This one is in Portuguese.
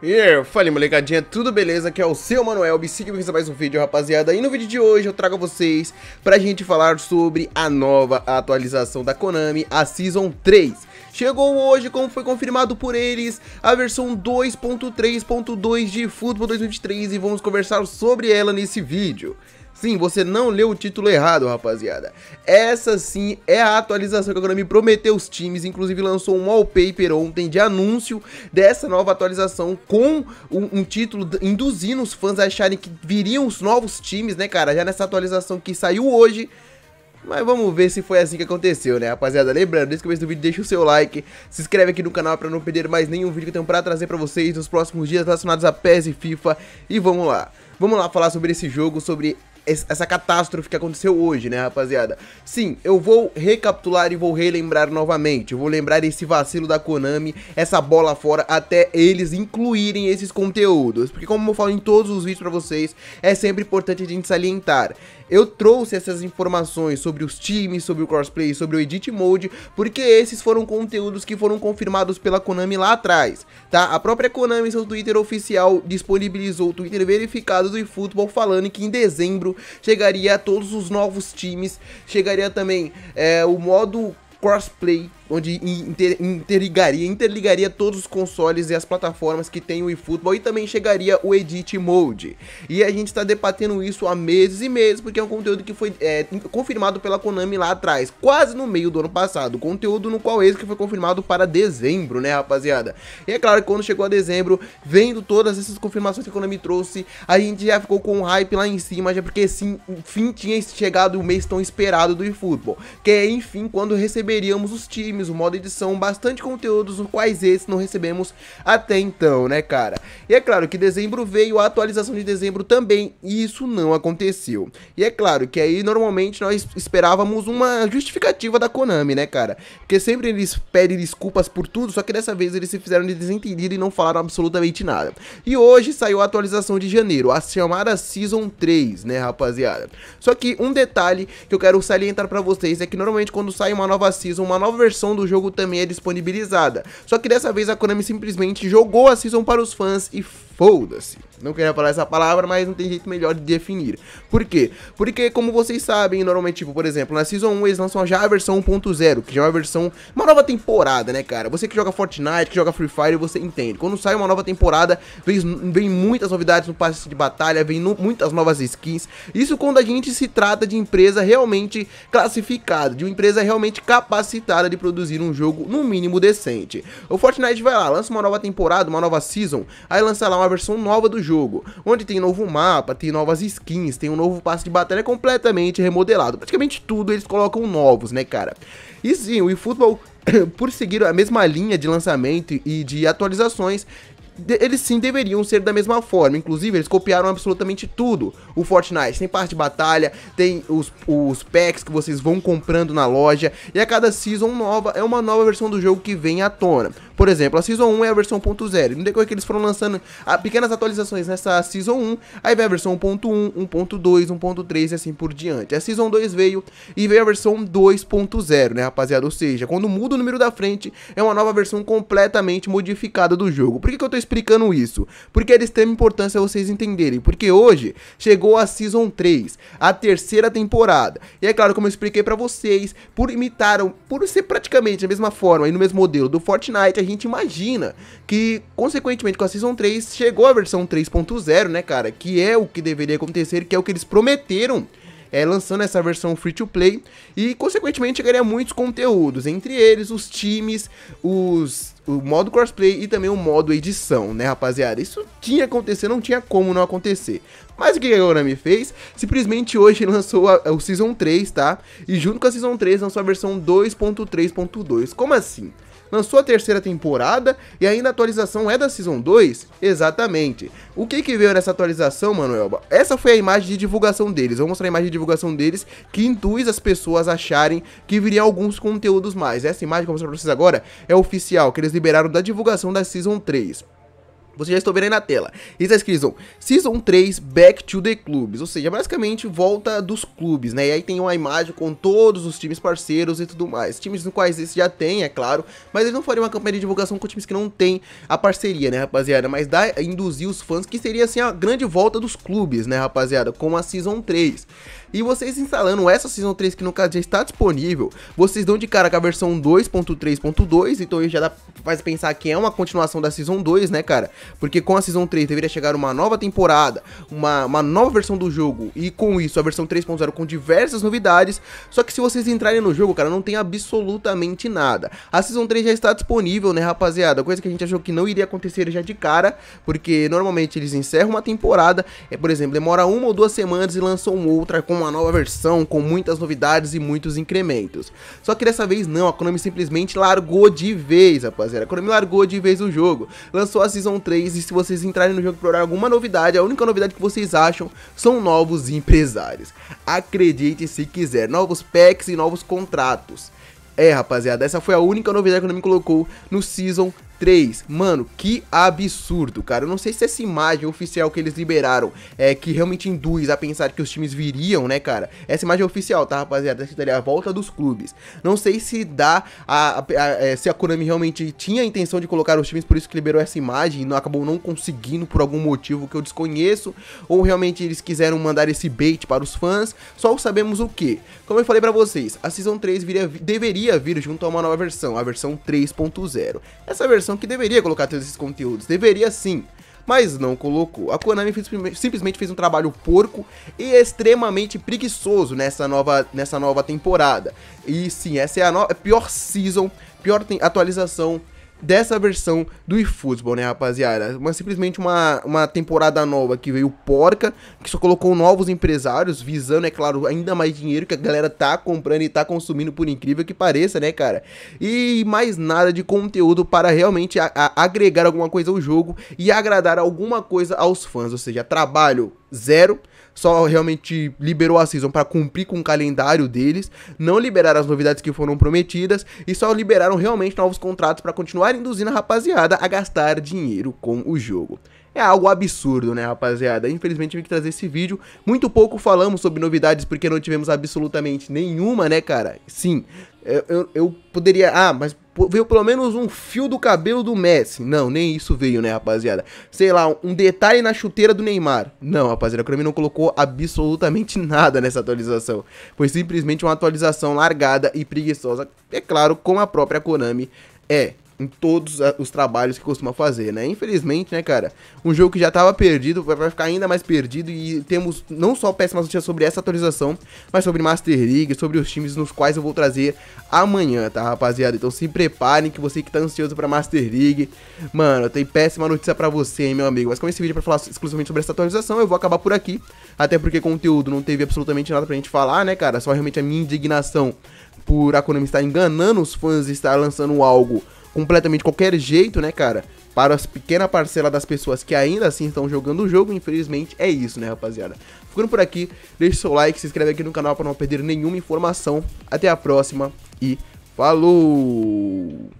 E Yeah, fala molecadinha, tudo beleza? Aqui é o seu Manuel, me siga para mais um vídeo rapaziada E no vídeo de hoje eu trago a vocês pra gente falar sobre a nova atualização da Konami, a Season 3 Chegou hoje, como foi confirmado por eles, a versão 2.3.2 de Football 2023 E vamos conversar sobre ela nesse vídeo Sim, você não leu o título errado, rapaziada. Essa sim é a atualização que a Konami prometeu os times, inclusive lançou um wallpaper ontem de anúncio dessa nova atualização com um, um título induzindo os fãs a acharem que viriam os novos times, né, cara? Já nessa atualização que saiu hoje, mas vamos ver se foi assim que aconteceu, né, rapaziada? Lembrando, desde o começo do vídeo, deixa o seu like, se inscreve aqui no canal pra não perder mais nenhum vídeo que eu tenho pra trazer pra vocês nos próximos dias relacionados a PES e FIFA. E vamos lá. Vamos lá falar sobre esse jogo, sobre essa catástrofe que aconteceu hoje, né, rapaziada? Sim, eu vou recapitular e vou relembrar novamente. Eu vou lembrar esse vacilo da Konami, essa bola fora, até eles incluírem esses conteúdos. Porque como eu falo em todos os vídeos pra vocês, é sempre importante a gente salientar. Eu trouxe essas informações sobre os times, sobre o crossplay, sobre o Edit Mode, porque esses foram conteúdos que foram confirmados pela Konami lá atrás, tá? A própria Konami, seu Twitter oficial, disponibilizou o Twitter verificado do eFootball falando que em dezembro chegaria a todos os novos times, chegaria também é, o modo crossplay onde inter, interligaria, interligaria todos os consoles e as plataformas que tem o eFootball e também chegaria o Edit Mode. E a gente está debatendo isso há meses e meses, porque é um conteúdo que foi é, confirmado pela Konami lá atrás, quase no meio do ano passado, conteúdo no qual esse que foi confirmado para dezembro, né rapaziada? E é claro que quando chegou a dezembro, vendo todas essas confirmações que a Konami trouxe, a gente já ficou com um hype lá em cima, já porque sim, enfim tinha chegado o mês tão esperado do eFootball, que é enfim quando receberíamos os times games, o modo edição, bastante conteúdos nos quais esses não recebemos até então, né, cara? E é claro que dezembro veio a atualização de dezembro também, e isso não aconteceu. E é claro que aí normalmente nós esperávamos uma justificativa da Konami, né, cara? Porque sempre eles pedem desculpas por tudo, só que dessa vez eles se fizeram de desentendido e não falaram absolutamente nada. E hoje saiu a atualização de janeiro, a chamada Season 3, né, rapaziada? Só que um detalhe que eu quero salientar para vocês é que normalmente quando sai uma nova season, uma nova versão do jogo também é disponibilizada. Só que dessa vez a Konami simplesmente jogou a season para os fãs e Foda-se. Não queria falar essa palavra, mas não tem jeito melhor de definir. Por quê? Porque, como vocês sabem, normalmente, tipo, por exemplo, na Season 1 eles lançam já a versão 1.0, que já é uma versão, uma nova temporada, né, cara? Você que joga Fortnite, que joga Free Fire, você entende. Quando sai uma nova temporada, vem, vem muitas novidades no passe de batalha, vem no, muitas novas skins. Isso quando a gente se trata de empresa realmente classificada, de uma empresa realmente capacitada de produzir um jogo, no mínimo, decente. O Fortnite vai lá, lança uma nova temporada, uma nova Season, aí lança lá uma versão nova do jogo, onde tem novo mapa, tem novas skins, tem um novo passe de batalha completamente remodelado. Praticamente tudo eles colocam novos, né, cara? E sim, o eFootball, por seguir a mesma linha de lançamento e de atualizações, eles sim deveriam ser da mesma forma. Inclusive, eles copiaram absolutamente tudo. O Fortnite tem parte de batalha, tem os, os packs que vocês vão comprando na loja. E a cada season nova é uma nova versão do jogo que vem à tona. Por exemplo, a Season 1 é a versão 1.0. No decorrer que eles foram lançando ah, pequenas atualizações nessa Season 1, aí vem a versão 1.1, 1.2, 1.3 e assim por diante. A Season 2 veio e veio a versão 2.0, né, rapaziada? Ou seja, quando muda o número da frente, é uma nova versão completamente modificada do jogo. Por que, que eu tô explicando isso? Porque é de extrema importância vocês entenderem. Porque hoje chegou a Season 3, a terceira temporada. E é claro, como eu expliquei para vocês, por imitaram, por ser praticamente a mesma forma e no mesmo modelo do Fortnite, a gente imagina. Que, consequentemente, com a Season 3, chegou a versão 3.0, né, cara? Que é o que deveria acontecer, que é o que eles prometeram é, lançando essa versão free to play e consequentemente chegaria muitos conteúdos, entre eles os times, os o modo crossplay e também o modo edição, né, rapaziada? Isso tinha acontecer, não tinha como não acontecer. Mas o que a Konami fez? Simplesmente hoje lançou a, a, o Season 3, tá? E junto com a Season 3 lançou a versão 2.3.2. Como assim? lançou a terceira temporada e ainda a atualização é da Season 2? Exatamente. O que que veio nessa atualização, Manuel? Essa foi a imagem de divulgação deles. vou mostrar a imagem de divulgação deles que induz as pessoas a acharem que viriam alguns conteúdos mais. Essa imagem que eu vou mostrar pra vocês agora é oficial, que eles liberaram da divulgação da Season 3. Vocês já estão vendo aí na tela. Isso é tá escrito Season 3 Back to the Clubs, ou seja, basicamente volta dos clubes, né? E aí tem uma imagem com todos os times parceiros e tudo mais. Times nos quais esse já tem, é claro, mas eles não fariam uma campanha de divulgação com times que não tem a parceria, né, rapaziada? Mas dá a induzir os fãs que seria assim a grande volta dos clubes, né, rapaziada, com a Season 3. E vocês instalando essa Season 3 que no caso já está disponível, vocês dão de cara com a versão 2.3.2, então isso já dá, faz pensar que é uma continuação da Season 2, né, cara? Porque com a Season 3 deveria chegar uma nova temporada, uma, uma nova versão do jogo, e com isso a versão 3.0 com diversas novidades. Só que se vocês entrarem no jogo, cara, não tem absolutamente nada. A Season 3 já está disponível, né, rapaziada? Coisa que a gente achou que não iria acontecer já de cara, porque normalmente eles encerram uma temporada, é, por exemplo, demora uma ou duas semanas e lançam outra com uma nova versão, com muitas novidades e muitos incrementos. Só que dessa vez não, a Konami simplesmente largou de vez, rapaziada. A Konami largou de vez o jogo, lançou a Season 3 vocês e se vocês entrarem no jogo procurar alguma novidade, a única novidade que vocês acham são novos empresários. Acredite se quiser, novos packs e novos contratos. É, rapaziada, essa foi a única novidade que o Konami colocou no Season 3. Mano, que absurdo, cara. Eu não sei se essa imagem oficial que eles liberaram é que realmente induz a pensar que os times viriam, né, cara? Essa imagem é oficial, tá, rapaziada? Essa daí é a volta dos clubes. Não sei se dá a, a, a, é, se a Konami realmente tinha a intenção de colocar os times, por isso que liberou essa imagem e não, acabou não conseguindo por algum motivo que eu desconheço, ou realmente eles quiseram mandar esse bait para os fãs. Só sabemos o que. Como eu falei para vocês, a Season 3 viria, deveria vir junto a uma nova versão, a versão 3.0. Essa versão que deveria colocar todos esses conteúdos, deveria sim. Mas não colocou. A Konami fez, simplesmente fez um trabalho porco e extremamente preguiçoso nessa nova, nessa nova temporada. E sim, essa é a, no, a é pior season, pior atualização dessa versão do eFootball, né, rapaziada? Mas simplesmente uma, uma temporada nova que veio porca, que só colocou novos empresários, visando, é claro, ainda mais dinheiro que a galera tá comprando e tá consumindo, por incrível que pareça, né, cara? E mais nada de conteúdo para realmente a, a agregar alguma coisa ao jogo e agradar alguma coisa aos fãs, ou seja, trabalho zero, só realmente liberou a season para cumprir com o calendário deles, não liberaram as novidades que foram prometidas e só liberaram realmente novos contratos para continuar induzindo a rapaziada a gastar dinheiro com o jogo. É algo absurdo, né, rapaziada? Infelizmente tive que trazer esse vídeo. Muito pouco falamos sobre novidades porque não tivemos absolutamente nenhuma, né, cara? Sim, eu, é, eu, eu, poderia. Ah, mas veio pelo menos um fio do cabelo do Messi. Não, nem isso veio, né, rapaziada? Sei lá, um detalhe na chuteira do Neymar. Não, rapaziada, o Konami não colocou absolutamente nada nessa atualização. Foi simplesmente uma atualização largada e preguiçosa. É claro, como a própria Konami é em todos ah, os trabalhos que costuma fazer, né? Infelizmente, né, cara? Um jogo que já estava perdido vai ficar ainda mais perdido e temos não só péssimas notícias sobre essa atualização, mas sobre Master League, sobre os times nos quais eu vou trazer amanhã, tá, rapaziada? Então se preparem que você que tá ansioso para Master League, mano, tem péssima notícia para você, hein, meu amigo. Mas como esse vídeo é para falar exclusivamente sobre essa atualização, eu vou acabar por aqui, até porque conteúdo não teve absolutamente nada pra gente falar, né, cara? Só realmente a minha indignação por a Konami estar enganando os fãs e estar lançando algo completamente qualquer jeito, né, cara? Para a pequena parcela das pessoas que ainda assim estão jogando o jogo, infelizmente é isso, né, rapaziada? Ficando por aqui, deixe seu like, se inscreve aqui no canal para não perder nenhuma informação. Até a próxima e falou!